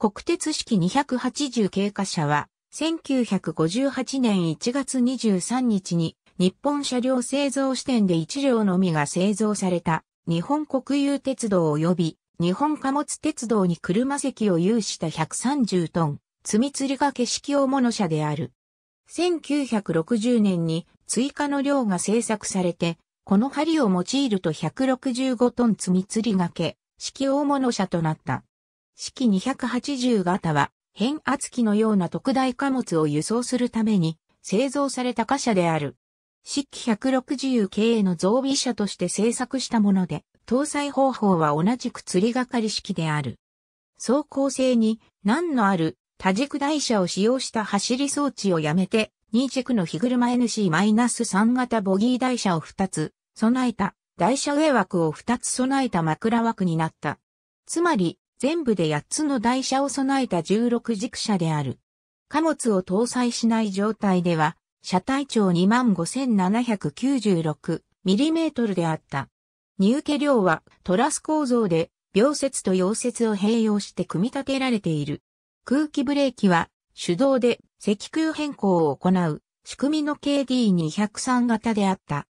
国鉄式280経過車は、1958年1月23日に日本車両製造支店で1両のみが製造された日本国有鉄道及び日本貨物鉄道に車席を有した130トン積み吊り掛け式大物車である。1960年に追加の量が製作されて、この針を用いると165トン積み吊り掛け式大物車となった。式280型は、変圧器のような特大貨物を輸送するために製造された貨車である。式160系の増備車として製作したもので、搭載方法は同じく釣りがかり式である。走行性に難のある多軸台車を使用した走り装置をやめて、2軸の日車 NC-3 型ボギー台車を2つ備えた台車上枠を2つ備えた枕枠になった。つまり、全部で8つの台車を備えた16軸車である。貨物を搭載しない状態では、車体長 25,796mm であった。荷受量はトラス構造で、溶接と溶接を併用して組み立てられている。空気ブレーキは手動で積空変更を行う仕組みの KD203 型であった。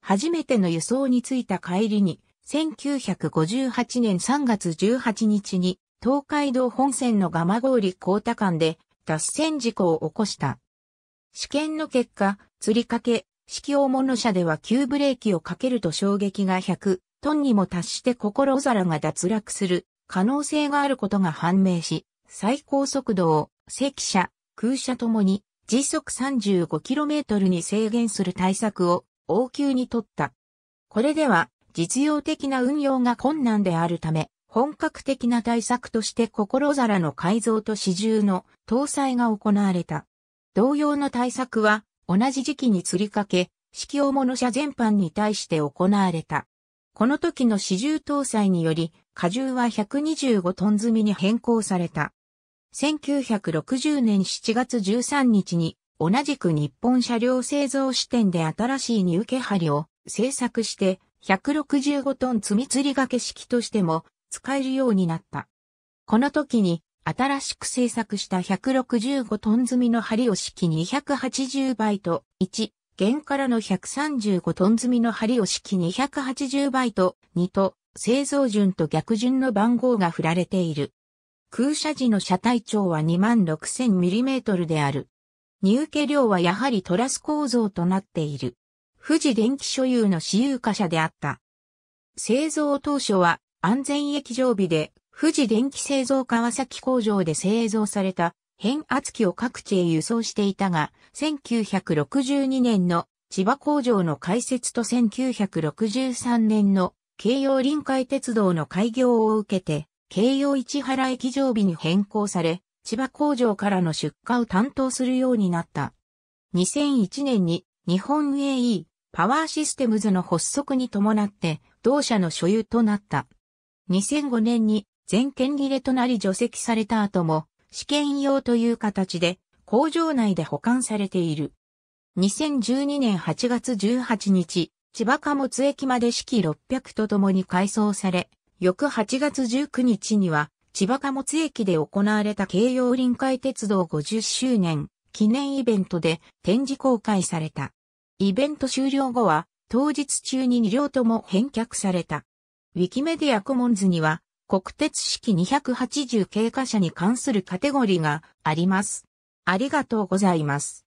初めての輸送についた帰りに1958年3月18日に東海道本線の蒲郡高田間で脱線事故を起こした。試験の結果、釣りかけ、式大物車では急ブレーキをかけると衝撃が100トンにも達して心皿が脱落する可能性があることが判明し、最高速度を赤車、空車ともに時速 35km に制限する対策を応急に取った。これでは実用的な運用が困難であるため、本格的な対策として心皿の改造と始終の搭載が行われた。同様の対策は同じ時期に釣りかけ、式を物車全般に対して行われた。この時の始終搭載により、荷重は125トン積みに変更された。1960年7月13日に、同じく日本車両製造支店で新しい荷受け張りを製作して、165トン積み釣り掛け式としても使えるようになった。この時に新しく製作した165トン積みの針を式280倍と1、弦からの135トン積みの針を式280倍と2と製造順と逆順の番号が振られている。空車時の車体長は 26,000mm である。荷受け量はやはりトラス構造となっている。富士電気所有の私有化車であった。製造当初は安全液常備で富士電気製造川崎工場で製造された変圧器を各地へ輸送していたが、1962年の千葉工場の開設と1963年の京葉臨海鉄道の開業を受けて、京葉市原駅常備に変更され、千葉工場からの出荷を担当するようになった。2001年に日本 AE パワーシステムズの発足に伴って同社の所有となった。2005年に全権利レとなり除籍された後も試験用という形で工場内で保管されている。2012年8月18日、千葉貨物駅まで式600と共に改装され、翌8月19日には千葉貨物駅で行われた京葉臨海鉄道50周年記念イベントで展示公開された。イベント終了後は、当日中に2両とも返却された。ウィキメディアコモンズには、国鉄式280経過者に関するカテゴリーがあります。ありがとうございます。